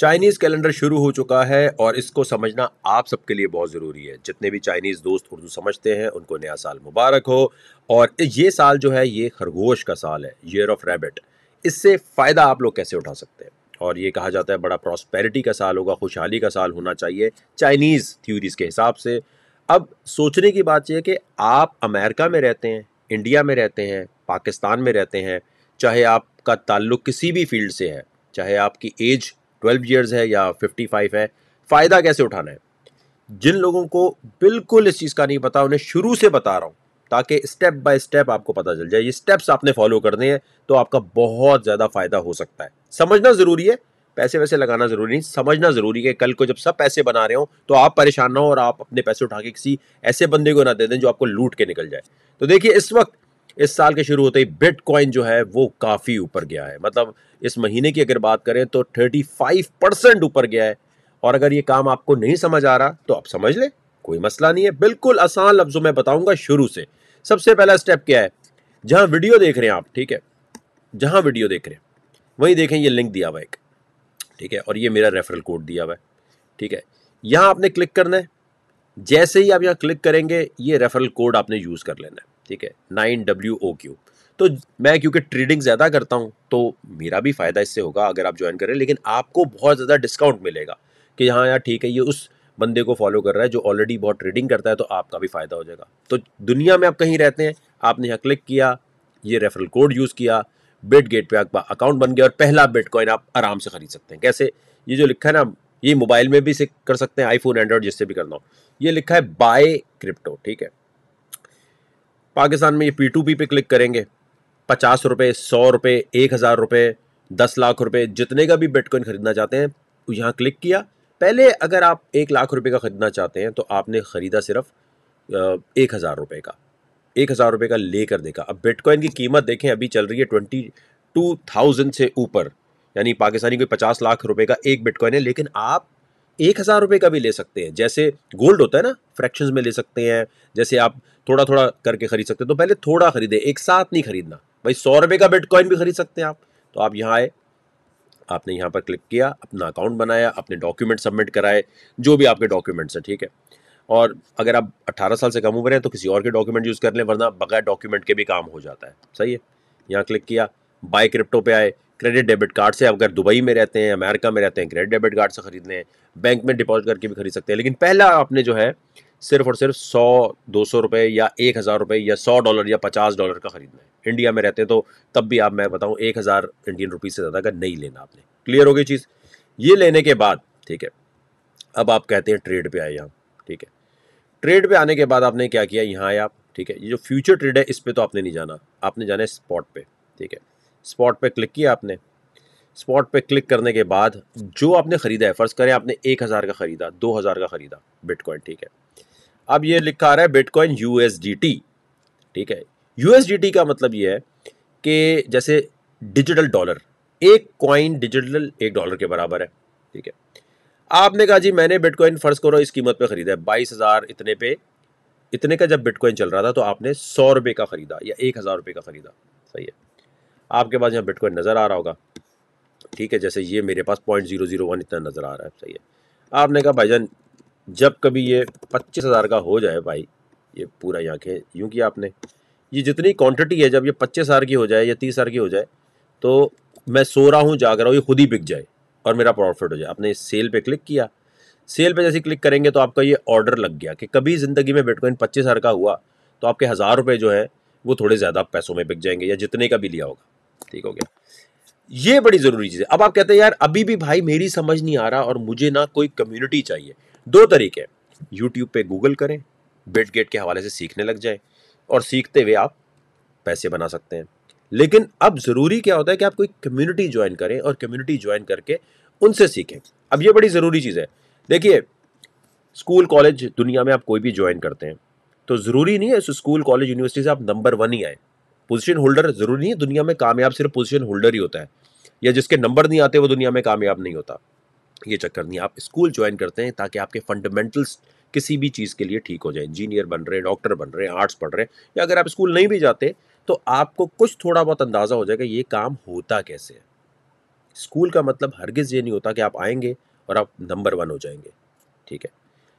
Chinese calendar शुरू हो चुका है और इसको समझना आप सबके लिए बहुत ज़रूरी है जितने भी चाइनीज़ दोस्त उर्दू समझते हैं उनको नया साल मुबारक हो और ये साल जो है ये खरगोश का साल है ईयर ऑफ रैबिट इससे फ़ायदा आप लोग कैसे उठा सकते हैं और ये कहा जाता है बड़ा प्रॉस्पेरिटी का साल होगा खुशहाली का साल होना चाहिए चाइनीज़ थ्यूरीज़ के हिसाब से अब सोचने की बात यह कि आप अमेरिका में रहते हैं इंडिया में रहते हैं पाकिस्तान में रहते हैं चाहे आपका ताल्लुक़ किसी भी फील्ड से है चाहे आपकी एज ट्वेल्व ईयर्स है या फिफ्टी फाइव है फ़ायदा कैसे उठाना है जिन लोगों को बिल्कुल इस चीज़ का नहीं पता उन्हें शुरू से बता रहा हूँ ताकि स्टेप बाय स्टेप आपको पता चल जाए ये स्टेप्स आपने फॉलो करने हैं तो आपका बहुत ज़्यादा फ़ायदा हो सकता है समझना ज़रूरी है पैसे वैसे लगाना ज़रूरी नहीं समझना ज़रूरी है कल को जब सब पैसे बना रहे हो तो आप परेशान ना हो और आप अपने पैसे उठा के किसी ऐसे बंदे को ना दे दें जो आपको लूट के निकल जाए तो देखिए इस वक्त इस साल के शुरू होते ही बिटकॉइन जो है वो काफ़ी ऊपर गया है मतलब इस महीने की अगर बात करें तो 35 परसेंट ऊपर गया है और अगर ये काम आपको नहीं समझ आ रहा तो आप समझ लें कोई मसला नहीं है बिल्कुल आसान लफ्जों में बताऊंगा शुरू से सबसे पहला स्टेप क्या है जहां वीडियो देख रहे हैं आप ठीक है जहां वीडियो देख रहे हैं वहीं देखें ये लिंक दिया हुआ एक ठीक है और ये मेरा रेफरल कोड दिया हुआ है ठीक है यहां आपने क्लिक करना है जैसे ही आप यहाँ क्लिक करेंगे ये रेफरल कोड आपने यूज़ कर लेना है ठीक है नाइन डब्ल्यू ओ क्यू तो मैं क्योंकि ट्रेडिंग ज़्यादा करता हूँ तो मेरा भी फ़ायदा इससे होगा अगर आप ज्वाइन करें लेकिन आपको बहुत ज़्यादा डिस्काउंट मिलेगा कि हाँ यार ठीक है ये उस बंदे को फॉलो कर रहा है जो ऑलरेडी बहुत ट्रेडिंग करता है तो आपका भी फ़ायदा हो जाएगा तो दुनिया में आप कहीं रहते हैं आपने यहाँ क्लिक किया ये रेफरल कोड यूज़ किया बेट गेट पे आपका अकाउंट बन गया और पहला बिटकॉइन आप आराम से खरीद सकते हैं कैसे ये जो लिखा है ना ये मोबाइल में भी कर सकते हैं आईफोन एंड्रॉयड जिससे भी करना हो ये लिखा है बाय क्रिप्टो ठीक है पाकिस्तान में ये पी टू पी पे क्लिक करेंगे पचास रुपये सौ रुपये एक हज़ार रुपये दस लाख रुपये जितने का भी बिटकॉइन ख़रीदना चाहते हैं यहाँ क्लिक किया पहले अगर आप एक लाख रुपये का ख़रीदना चाहते हैं तो आपने ख़रीदा सिर्फ एक हज़ार रुपये का एक हज़ार रुपये का लेकर देखा अब बिटकॉइन की कीमत देखें अभी चल रही है ट्वेंटी टू थाउजेंड से ऊपर यानी पाकिस्तानी कोई पचास लाख रुपये का एक बिटकॉइन है लेकिन आप एक हज़ार रुपये का भी ले सकते हैं जैसे गोल्ड होता है ना फ्रैक्शंस में ले सकते हैं जैसे आप थोड़ा थोड़ा करके खरीद सकते हैं तो पहले थोड़ा खरीदे एक साथ नहीं खरीदना भाई सौ रुपये का बिटकॉइन भी खरीद सकते हैं आप तो आप यहाँ आए आपने यहाँ पर क्लिक किया अपना अकाउंट बनाया अपने डॉक्यूमेंट सबमिट कराए जो भी आपके डॉक्यूमेंट्स हैं ठीक है और अगर आप 18 साल से कम उम्र हैं तो किसी और के डॉक्यूमेंट यूज़ कर लें वरना बगैर डॉक्यूमेंट के भी काम हो जाता है सही है यहाँ क्लिक किया बाय क्रिप्टो पे आए क्रेडिट डेबिट कार्ड से अगर दुबई में रहते हैं अमेरिका में रहते हैं क्रेडिट डेबिट कार्ड से खरीद लें बैंक में डिपॉजिट करके भी खरीद सकते हैं लेकिन पहला आपने जो है सिर्फ और सिर्फ सौ दो सौ रुपये या एक हज़ार रुपये या सौ डॉलर या पचास डॉलर का ख़रीदना है इंडिया में रहते हैं तो तब भी आप मैं बताऊँ एक हज़ार इंडियन रुपीज़ से ज़्यादा का नहीं लेना आपने क्लियर हो गई चीज़ ये लेने के बाद ठीक है अब आप कहते हैं ट्रेड पे आए यहाँ ठीक है ट्रेड पे आने के बाद आपने क्या किया यहाँ आया आप ठीक है ये जो फ्यूचर ट्रेड है इस पर तो आपने नहीं जाना आपने जाना है स्पॉट पर ठीक है स्पॉट पर क्लिक किया आपने स्पॉट पे क्लिक करने के बाद जो आपने ख़रीदा है फ़र्ज़ करें आपने एक हज़ार का ख़रीदा दो हज़ार का ख़रीदा बिटकॉइन ठीक है अब ये लिखा आ रहा है बिटकॉइन यूएसडीटी ठीक है यूएसडीटी का मतलब ये है कि जैसे डिजिटल डॉलर एक कॉइन डिजिटल एक डॉलर के बराबर है ठीक है आपने कहा जी मैंने बिटकॉइन फ़र्ज करो इस कीमत पे ख़रीदा है बाईस हज़ार इतने पे इतने का जब बिटकॉइन चल रहा था तो आपने सौ रुपए का ख़रीदा या एक हज़ार रुपए का ख़रीदा सही है आपके पास यहाँ बिटकॉइन नज़र आ रहा होगा ठीक है जैसे ये मेरे पास पॉइंट जीरो जीरो वन इतना नज़र आ रहा है सही है आपने कहा भाईजान जब कभी ये पच्चीस हज़ार का हो जाए भाई ये पूरा यहाँ के यूँ किया आपने ये जितनी क्वांटिटी है जब ये पच्चीस हज़ार की हो जाए या तीस हज़ार की हो जाए तो मैं सो रहा हूँ जाग रहा हूँ ये खुद ही बिक जाए और मेरा प्रॉफिट हो जाए आपने सेल पे क्लिक किया सेल पे जैसे क्लिक करेंगे तो आपका ये ऑर्डर लग गया कि कभी ज़िंदगी में बिटकॉइन पच्चीस हज़ार का हुआ तो आपके हज़ार रुपये जो है वो थोड़े ज़्यादा पैसों में बिक जाएंगे या जितने का भी लिया होगा ठीक हो गया ये बड़ी ज़रूरी चीज़ है अब आप कहते हैं यार अभी भी भाई मेरी समझ नहीं आ रहा और मुझे ना कोई कम्युनिटी चाहिए दो तरीके यूट्यूब पे गूगल करें बिट गेट के हवाले से सीखने लग जाएं और सीखते हुए आप पैसे बना सकते हैं लेकिन अब ज़रूरी क्या होता है कि आप कोई कम्युनिटी ज्वाइन करें और कम्युनिटी ज्वाइन करके उनसे सीखें अब ये बड़ी ज़रूरी चीज़ है देखिए स्कूल कॉलेज दुनिया में आप कोई भी ज्वाइन करते हैं तो ज़रूरी नहीं है स्कूल कॉलेज यूनिवर्सिटी से आप नंबर वन ही आए पोजीशन होल्डर ज़रूरी नहीं है दुनिया में कामयाब सिर्फ पोजीशन होल्डर ही होता है या जिसके नंबर नहीं आते वो दुनिया में कामयाब नहीं होता ये चक्कर नहीं आप स्कूल ज्वाइन करते हैं ताकि आपके फंडामेंटल्स किसी भी चीज़ के लिए ठीक हो जाए इंजीनियर बन रहे हैं डॉक्टर बन रहे हैं आर्ट्स पढ़ रहे हैं या अगर आप स्कूल नहीं भी जाते तो आपको कुछ थोड़ा बहुत अंदाज़ा हो जाएगा ये काम होता कैसे है स्कूल का मतलब हरगिज़ ये नहीं होता कि आप आएंगे और आप नंबर वन हो जाएंगे ठीक है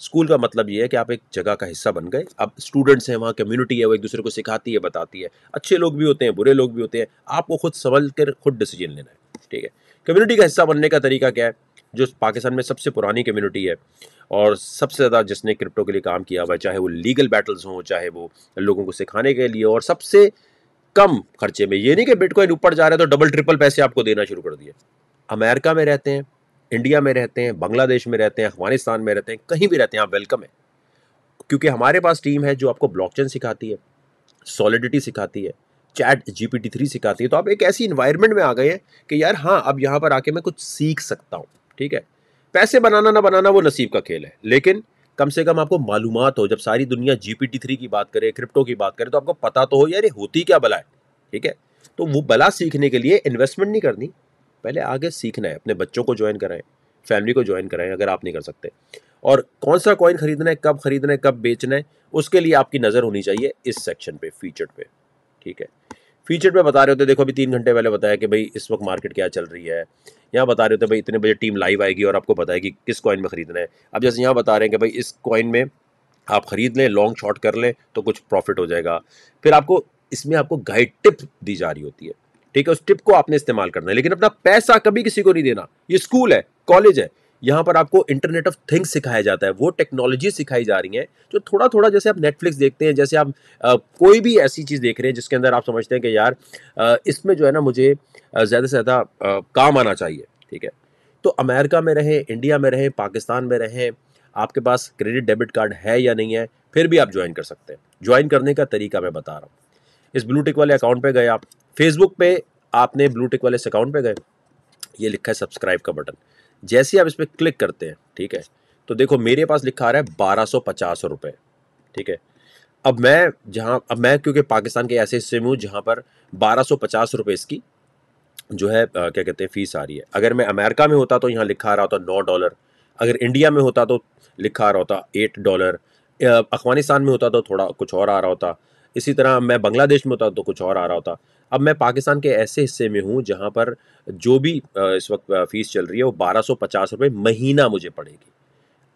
स्कूल का मतलब ये है कि आप एक जगह का हिस्सा बन गए अब स्टूडेंट्स हैं वहाँ कम्युनिटी है वो एक दूसरे को सिखाती है बताती है अच्छे लोग भी होते हैं बुरे लोग भी होते हैं आपको खुद संभल कर खुद डिसीजन लेना है ठीक है कम्युनिटी का हिस्सा बनने का तरीका क्या है जो पाकिस्तान में सबसे पुरानी कम्युनिटी है और सबसे ज़्यादा जिसने क्रिप्टो के लिए काम किया हुआ है चाहे वो लीगल बैटल्स हों चाहे वो लोगों को सिखाने के लिए और सबसे कम खर्चे में ये नहीं कि बिटकॉइन ऊपर जा रहा है तो डबल ट्रिपल पैसे आपको देना शुरू कर दिए अमेरिका में रहते हैं इंडिया में रहते हैं बांग्लादेश में रहते हैं अफगानिस्तान में रहते हैं कहीं भी रहते हैं आप वेलकम है क्योंकि हमारे पास टीम है जो आपको ब्लॉकचेन सिखाती है सॉलिडिटी सिखाती है Chat G P T three सिखाती है तो आप एक ऐसी इन्वायरमेंट में आ गए हैं कि यार हाँ अब यहाँ पर आके मैं कुछ सीख सकता हूँ ठीक है पैसे बनाना ना बनाना वो नसीब का खेल है लेकिन कम से कम आपको मालूम हो जब सारी दुनिया जी पी थ्री की बात करे क्रिप्टो की बात करे तो आपको पता तो हो यार ये होती क्या बला है ठीक है तो वो बला सीखने के लिए इन्वेस्टमेंट नहीं करनी पहले आगे सीखना है अपने बच्चों को ज्वाइन कराएं फैमिली को ज्वाइन कराएं अगर आप नहीं कर सकते और कौन सा कॉइन खरीदना है कब खरीदना है कब बेचना है उसके लिए आपकी नज़र होनी चाहिए इस सेक्शन पे फीचर पे ठीक है फीचर पे बता रहे होते देखो अभी तीन घंटे पहले बताया कि भाई इस वक्त मार्केट क्या चल रही है यहाँ बता रहे होते भाई इतने बजे टीम लाइव आएगी और आपको बताएगी कि किस कॉइन में ख़रीदना है अब जैसे यहाँ बता रहे हैं कि भाई इस कॉइन में आप ख़रीद लें लॉन्ग शॉर्ट कर लें तो कुछ प्रॉफिट हो जाएगा फिर आपको इसमें आपको गाइड टिप दी जा रही होती है ठीक है उस टिप को आपने इस्तेमाल करना है लेकिन अपना पैसा कभी किसी को नहीं देना ये स्कूल है कॉलेज है यहाँ पर आपको इंटरनेट ऑफ थिंग्स सिखाया जाता है वो टेक्नोलॉजी सिखाई जा रही हैं जो थोड़ा थोड़ा जैसे आप नेटफ्लिक्स देखते हैं जैसे आप आ, कोई भी ऐसी चीज़ देख रहे हैं जिसके अंदर आप समझते हैं कि यार इसमें जो है ना मुझे ज़्यादा से ज़्यादा काम आना चाहिए ठीक है तो अमेरिका में रहें इंडिया में रहें पाकिस्तान में रहें आपके पास क्रेडिट डेबिट कार्ड है या नहीं है फिर भी आप ज्वाइन कर सकते हैं ज्वाइन करने का तरीका मैं बता रहा हूँ इस ब्लू टिक वाले अकाउंट पर गए आप फेसबुक पर आपने ब्लू टिक वाले इस अकाउंट पर गए ये लिखा है सब्सक्राइब का बटन जैसे ही आप इस पर क्लिक करते हैं ठीक है तो देखो मेरे पास लिखा आ रहा है बारह सौ पचास रुपये ठीक है अब मैं जहाँ अब मैं क्योंकि पाकिस्तान के ऐसे हिस्से में हूँ जहाँ पर बारह सौ पचास रुपये इसकी जो है आ, क्या कहते हैं फ़ीस आ रही है अगर मैं अमेरिका में होता तो यहाँ लिखा आ रहा होता नौ डॉलर अगर इंडिया में होता तो लिखा आ रहा होता एट डॉलर अफगानिस्तान में होता तो थोड़ा कुछ और आ रहा होता इसी तरह मैं बांग्लादेश में होता तो कुछ और आ रहा होता अब मैं पाकिस्तान के ऐसे हिस्से में हूँ जहाँ पर जो भी इस वक्त फ़ीस चल रही है वो बारह सौ पचास रुपये महीना मुझे पड़ेगी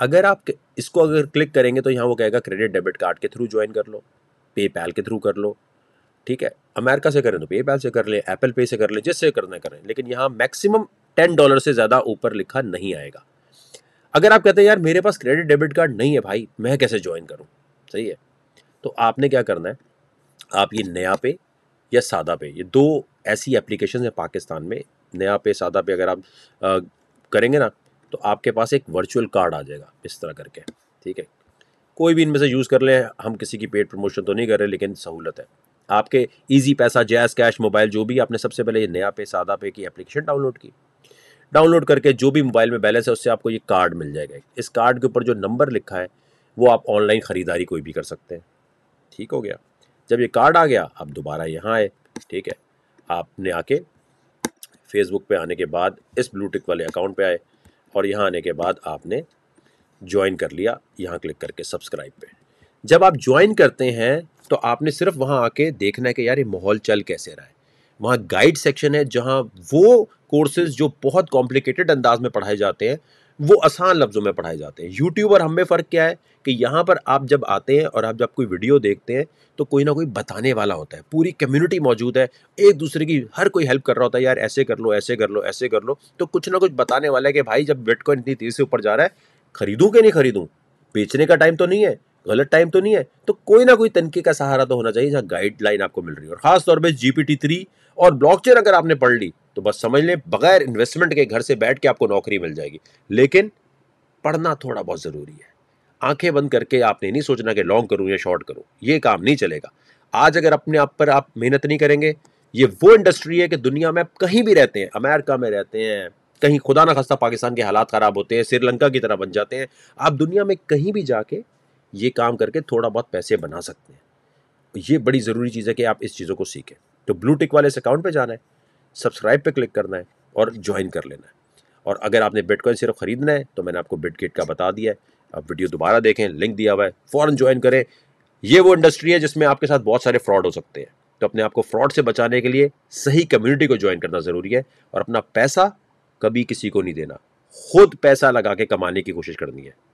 अगर आप इसको अगर क्लिक करेंगे तो यहाँ वो कहेगा क्रेडिट डेबिट कार्ड के थ्रू ज्वाइन कर लो पेपैल के थ्रू कर लो ठीक है अमेरिका से करें तो पेपैल से कर लें एप्पल पे से कर लें जिससे करना करें लेकिन यहाँ मैक्सिमम टेन डॉलर से ज़्यादा ऊपर लिखा नहीं आएगा अगर आप कहते हैं यार मेरे पास क्रेडिट डेबिट कार्ड नहीं है भाई मैं कैसे ज्वाइन करूँ सही है तो आपने क्या करना है आप ये नया पे या सादा पे ये दो ऐसी एप्लीकेशन हैं पाकिस्तान में नया पे सादा पे अगर आप आ, करेंगे ना तो आपके पास एक वर्चुअल कार्ड आ जाएगा इस तरह करके ठीक है कोई भी इनमें से यूज़ कर लें हम किसी की पेड प्रमोशन तो नहीं कर रहे लेकिन सहूलत है आपके इजी पैसा जैस कैश मोबाइल जो भी आपने सबसे पहले ये नया पे सादा पे की एप्लीकेशन डाउनलोड की डाउनलोड करके जो भी मोबाइल में बैलेंस है उससे आपको ये कार्ड मिल जाएगा इस कार्ड के ऊपर जो नंबर लिखा है वो आप ऑनलाइन ख़रीदारी कोई भी कर सकते हैं ठीक हो गया जब ये कार्ड आ गया आप दोबारा यहाँ आए ठीक है आपने आके फेसबुक पे आने के बाद इस ब्लूटिक वाले अकाउंट पे आए और यहाँ आने के बाद आपने ज्वाइन कर लिया यहाँ क्लिक करके सब्सक्राइब पे जब आप ज्वाइन करते हैं तो आपने सिर्फ वहाँ आके देखना है कि यार ये माहौल चल कैसे रहा है वहाँ गाइड सेक्शन है जहाँ वो कोर्सेज जो बहुत कॉम्प्लिकेटेड अंदाज में पढ़ाए जाते हैं वो आसान लफ्ज़ों में पढ़ाए जाते हैं यूट्यूब और हम में फ़र्क क्या है कि यहाँ पर आप जब आते हैं और आप जब कोई वीडियो देखते हैं तो कोई ना कोई बताने वाला होता है पूरी कम्युनिटी मौजूद है एक दूसरे की हर कोई हेल्प कर रहा होता है यार ऐसे कर लो ऐसे कर लो ऐसे कर लो तो कुछ ना कुछ बताने वाला है कि भाई जब बिटकॉइन इतनी तेज़ी से ऊपर जा रहा है खरीदूँ कि नहीं खरीदूँ बेचने का टाइम तो नहीं है गलत टाइम तो नहीं है तो कोई ना कोई तनके का सहारा तो होना चाहिए जहाँ गाइडलाइन आपको मिल रही है और खासतौर पर जी पी और ब्लॉक अगर आपने पढ़ ली तो बस समझ लें बगैर इन्वेस्टमेंट के घर से बैठ के आपको नौकरी मिल जाएगी लेकिन पढ़ना थोड़ा बहुत ज़रूरी है आंखें बंद करके आपने नहीं सोचना कि लॉन्ग करूं या शॉर्ट करूं ये काम नहीं चलेगा आज अगर अपने आप पर आप मेहनत नहीं करेंगे ये वो इंडस्ट्री है कि दुनिया में आप कहीं भी रहते हैं अमेरिका में रहते हैं कहीं खुदा ना खस्ता पाकिस्तान के हालात ख़राब होते हैं श्रीलंका की तरह बन जाते हैं आप दुनिया में कहीं भी जाके ये काम करके थोड़ा बहुत पैसे बना सकते हैं ये बड़ी ज़रूरी चीज़ है कि आप इस चीज़ों को सीखें तो ब्लू टिक वाले इस अकाउंट पर जाना है सब्सक्राइब पर क्लिक करना है और ज्वाइन कर लेना है और अगर आपने बिटकॉइन सिर्फ खरीदना है तो मैंने आपको बिटकिट का बता दिया है आप वीडियो दोबारा देखें लिंक दिया हुआ है फ़ौरन ज्वाइन करें ये वो इंडस्ट्री है जिसमें आपके साथ बहुत सारे फ्रॉड हो सकते हैं तो अपने आप को फ्रॉड से बचाने के लिए सही कम्युनिटी को ज्वाइन करना ज़रूरी है और अपना पैसा कभी किसी को नहीं देना खुद पैसा लगा के कमाने की कोशिश करनी है